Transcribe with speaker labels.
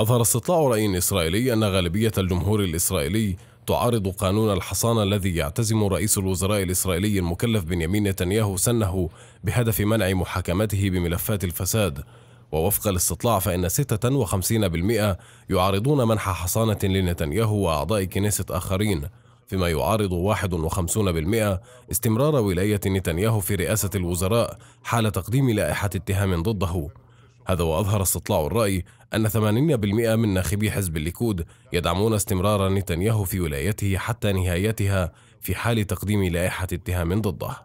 Speaker 1: أظهر استطلاع رأي إسرائيلي أن غالبية الجمهور الإسرائيلي تعارض قانون الحصانة الذي يعتزم رئيس الوزراء الإسرائيلي المكلف بنيامين نتنياهو سنه بهدف منع محاكمته بملفات الفساد ووفق الاستطلاع فإن 56% يعارضون منح حصانة لنتنياهو وأعضاء كنيسة آخرين فيما يعارض 51% استمرار ولاية نتنياهو في رئاسة الوزراء حال تقديم لائحة اتهام ضده هذا وأظهر استطلاع الرأي أن 80% من ناخبي حزب الليكود يدعمون استمرار نتنياهو في ولايته حتى نهايتها في حال تقديم لائحة اتهام ضده